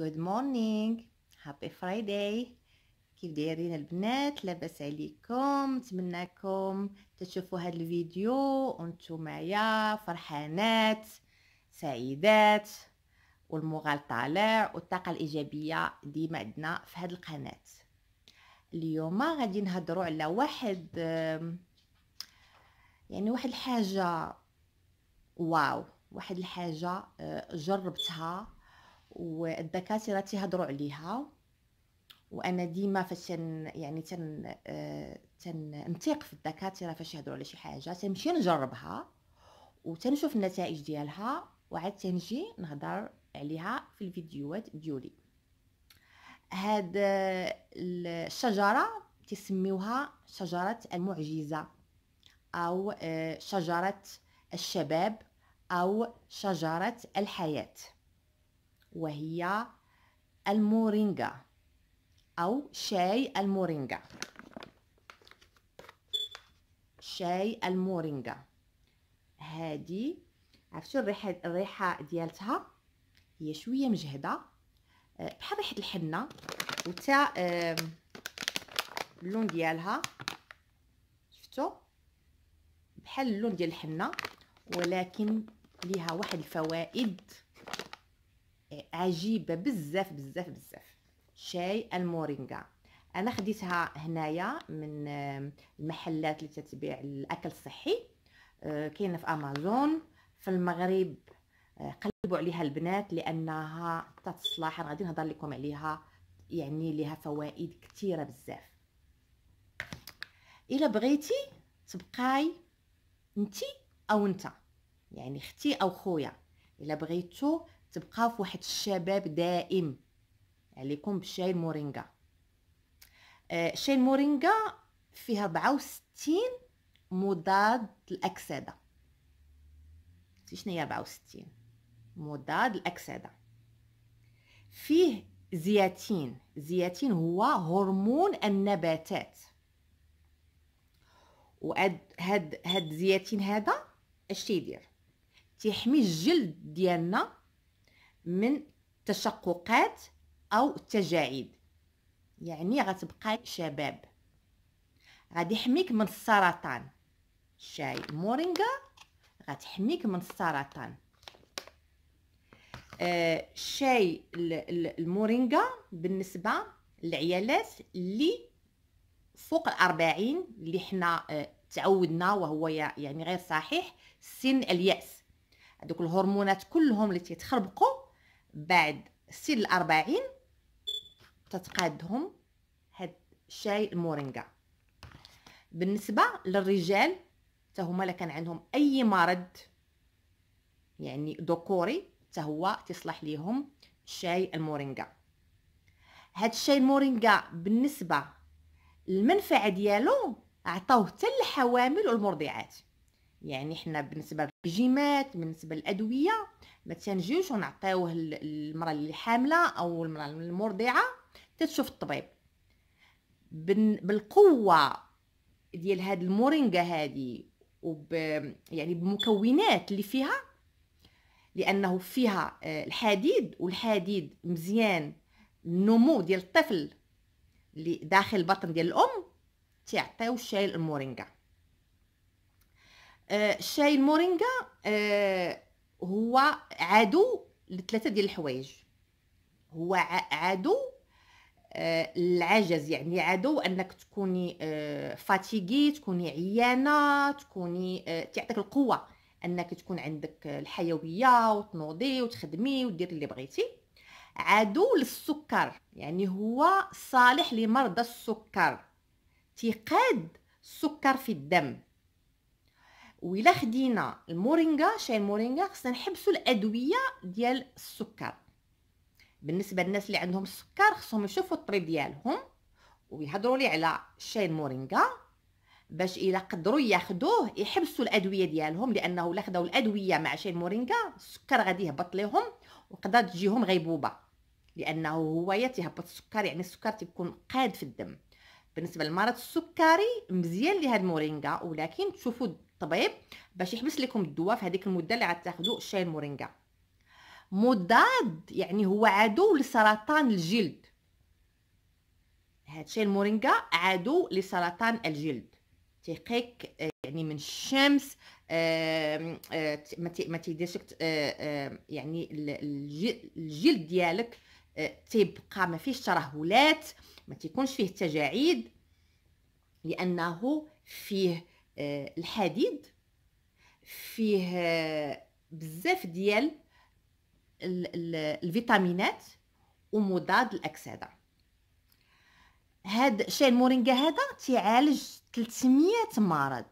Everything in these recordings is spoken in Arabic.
جود مورنينغ هابي فرايداي كيف دايرين البنات لاباس عليكم نتمنىكم تشوفوا هذا الفيديو معايا فرحانات سعيدات والمغال طالع والطاقه الايجابيه ديما عندنا في هذه القناه اليوم غادي نهضروا على واحد يعني واحد الحاجه واو واحد الحاجه آه، جربتها والدكاتره تيهضروا عليها وانا ديما فاش تن يعني تن آه، تنثيق في الدكاتره فاش يهضروا على شي حاجه تنمشي نجربها وتنشوف النتائج ديالها وعاد تنجي نهضر عليها في الفيديوهات ديولي هاد الشجره تسميوها شجره المعجزه او آه، شجره الشباب او شجره الحياه وهي المورينجا أو شاي المورينجا شاي المورينجا هادي عرفتوا الريحه الريحه ديالتها هي شويه مجهده آه، بحال ريحه الحنه وتا اللون ديالها شفتو بحال اللون ديال الحنه ولكن ليها واحد الفوائد عجيبه بزاف بزاف بزاف شاي المورينغا انا خديتها هنايا من المحلات اللي تتبيع الاكل الصحي آه، كاينه في امازون في المغرب آه، قلبوا عليها البنات لانها تتصلح انا غادي نهضر لكم عليها يعني لها فوائد كثيره بزاف الا بغيتي تبقاي انت او انت يعني اختي او خويا الا بغيتو تبقى واحد الشباب دائم عليكم بالشاي المورينغا آه شاي المورينغا فيه 64 مضاد الاكسده شنو هي 64 مضاد الاكسده فيه زياتين زياتين هو هرمون النباتات وهاد هاد هاد زياتين هذا اش تيدير تيحمي الجلد ديالنا من تشققات أو تجاعيد يعني غتبقى شباب غادي يحميك من السرطان شاي مورينغا غتحميك من السرطان آه شاي المورينغا بالنسبه للعيالات اللي فوق الأربعين اللي حنا آه تعودنا وهو يعني غير صحيح سن الياس هذوك الهرمونات كلهم اللي تيتخربقوا بعد سن الأربعين تتقادهم هاد الشاي المورينغا بالنسبة للرجال تهما لكان عندهم أي مرض يعني ذكوري تهو تصلح ليهم شاي المورينغا هاد الشاي المورينغا بالنسبة للمنفعة ديالو عطاوه حتى للحوامل والمرضعات يعني حنا بالنسبه للرجيمات بالنسبه للادويه ما تنجيوش ونعطيوه للمراه اللي حامله او المراه المرضعه تتشوف الطبيب بالقوه ديال هاد المورينغا هادي وب يعني بمكونات اللي فيها لانه فيها آه، الحديد والحديد مزيان النمو ديال الطفل اللي داخل البطن ديال الام تيعطيو الشاي المورينغا الشاي آه، المورينجا آه، هو عدو لثلاثه ديال الحوايج هو عدو آه، العجز يعني عدو انك تكوني فاتيغي تكوني عيانه تكوني تعطيك القوه انك تكون عندك الحيويه وتنوضي وتخدمي وديري اللي بغيتي عدو للسكر يعني هو صالح لمرضى السكر تيقاد السكر في الدم وإلا خدينا المورينغا شاي المورينغا خصنا نحبسوا الأدوية ديال السكر بالنسبة للناس اللي عندهم السكر خصهم يشوفوا الطبيب ديالهم ويهضروا لي على شاي المورينغا باش الا قدروا ياخذوه يحبسوا الادويه ديالهم لانه الا خداو الادويه مع شاي المورينغا السكر غادي يهبط لهم وقدر تجيهم غيبوبه لانه هو يتهبط السكر يعني السكر تيكون قاد في الدم بالنسبه للمرض السكري مزيان لهاد المورينغا ولكن تشوفوا الطبيب باش يحبس لكم الدواء في هذيك المده اللي غتاخذوا الشاي المورينغا مضاد يعني هو عدو لسرطان الجلد هذا الشاي المورينغا عدو لسرطان الجلد تيقيك آه، يعني من الشمس آه، آه، ما تيديرش يعني الجلد ديالك تيبقى ما فيهش ترهلات ما تيكونش فيه تجاعيد لانه فيه الحديد فيه آه، بزاف ديال الفيتامينات ومضاد الاكسده هاد شاي المورينغا هذا تيعالج 300 مرض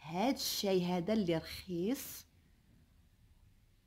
هاد الشاي هذا اللي رخيص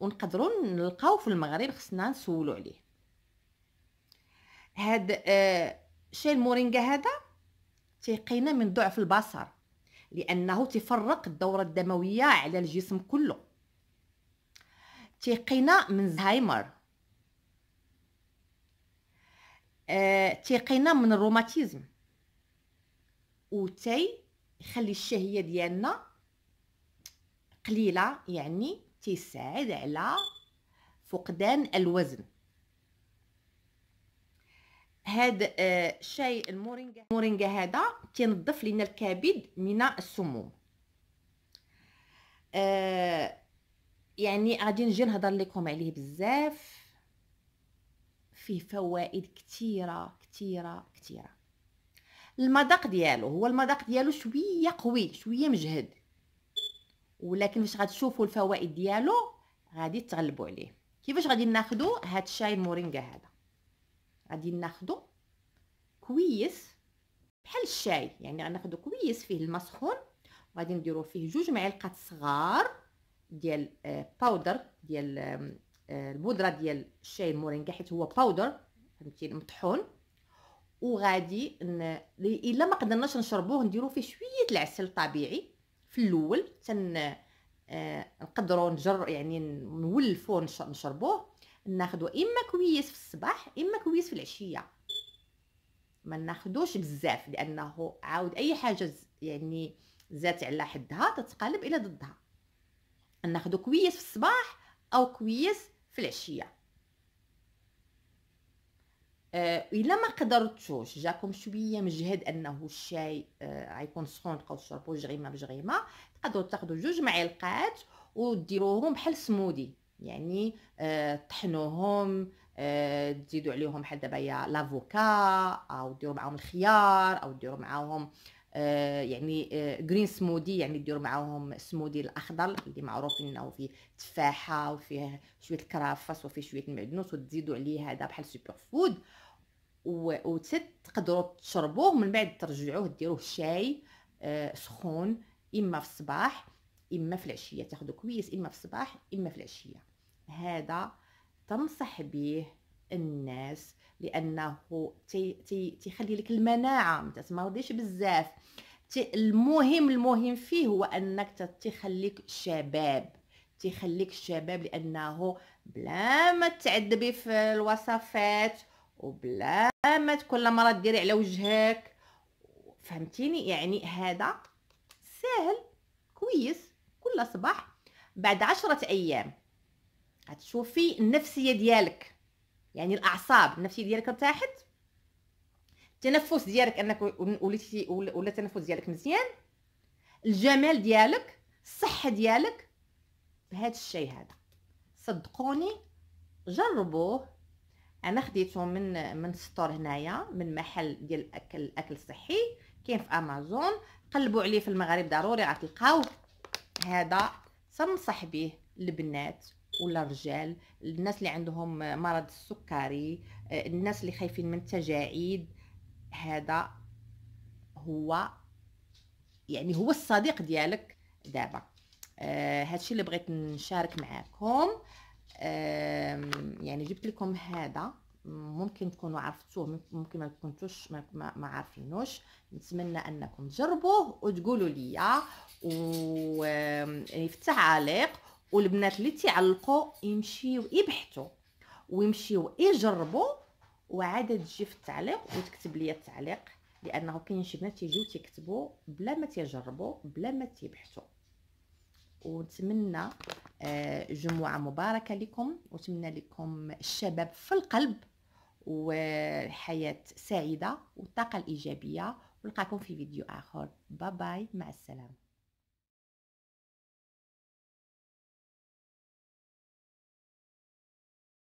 ونقدروا نلقاو في المغرب خصنا نسولو عليه هاد آه شاي المورينغا هذا تيقينا من ضعف البصر لانه تفرق الدوره الدمويه على الجسم كله تيقينا من زهايمر آه، تيقينا من الروماتيزم وتي يخلي الشهيه ديالنا قليله يعني تيساعد على فقدان الوزن هذا الشاي آه، المورينجا المورينجا هذا كينظف لنا الكبد من السموم آه يعني غادي نجي نهضر لكم عليه بزاف فيه فوائد كثيره كثيره كثيره المذاق ديالو هو المذاق ديالو شويه قوي شويه مجهد ولكن فاش غتشوفوا الفوائد ديالو غادي تغلبوا عليه كيفاش غادي ناخذوا هاد الشاي المورينجا هذا غادي ناخدو كويس بحال الشاي يعني غناخدو كويس فيه الماء سخون وغادي نديرو فيه جوج معالق صغار ديال باودر آه، ديال آه، البودره ديال الشاي المورينغا حيت هو باودر فهمتي مطحون وغادي ن... الا ما قدرناش نشربوه نديرو فيه شويه العسل طبيعي في الاول تن آه، نقدروا نجر يعني نولفوه نشربوه ناخدو اما كويس في الصباح اما كويس في العشيه ما ناخذوش بزاف لانه عاود اي حاجه يعني زات على حدها تتقلب الى ضدها ناخدو كويس في الصباح او كويس في العشيه آه الا ما قدرتوش جاكم شويه مجهد انه الشاي آه، غيكون آه سخون تبقاو تشربوه جغيمه بجغيمه تقدروا تاخذوا جوج معلقات وديروهم بحال سمودي يعني آه، طحنوهم آه، تزيدوا عليهم بحال دابا لافوكا او ديروا معاهم الخيار او ديروا معاهم آه، يعني جرين سمودي يعني ديروا معاهم سمودي الاخضر اللي معروف انه فيه تفاحه وفيه شويه الكرافس وفيه شويه المعدنوس وتزيدوا عليه هذا بحال سوبر فود وتقدروا تشربوه من بعد ترجعوه ديروه شاي سخون اما في الصباح اما في العشيه تاخذوا كويس اما في الصباح اما في العشيه هذا تنصح به الناس لانه تيخلي لك المناعه ما تمرضيش بزاف المهم المهم فيه هو انك تخليك شباب تيخليك شباب لانه بلا ما تعذبي في الوصفات وبلا ما كل مره ديري على وجهك فهمتيني يعني هذا ساهل كويس كل صباح بعد عشرة ايام غتشوفي النفسيه ديالك يعني الاعصاب النفسيه ديالك ارتاحت التنفس ديالك انك وليتي ولا التنفس ديالك مزيان الجمال ديالك الصحه ديالك بهذا الشيء هذا صدقوني جربوه انا خديته من من سطور هنايا من محل ديال الاكل الاكل الصحي كاين في امازون قلبوا عليه في المغرب ضروري غتلقاوه هذا تنصح به البنات ولا الرجال الناس اللي عندهم مرض السكري الناس اللي خايفين من التجاعيد هذا هو يعني هو الصديق ديالك دابا آه هادشي اللي بغيت نشارك معاكم آه يعني جبت لكم هذا ممكن تكونوا عرفتوه ممكن ما كنتوش ما, ما عارفينوش نتمنى انكم تجربوه وتقولوا لي يعني في التعاليق والبنات اللي تيعلقوا يمشيو يبحثوا ويمشيو يجربوا وعاد تجي في التعليق وتكتب لي التعليق لانه كاين شي بنات تيجيو تيكتبوا بلا ما تجربوا بلا ما تيبحثوا ونتمنى آه، جمعه مباركه لكم ونتمنى لكم الشباب في القلب وحياه سعيده والطاقه الايجابيه ونلقاكم في فيديو اخر باي باي مع السلامه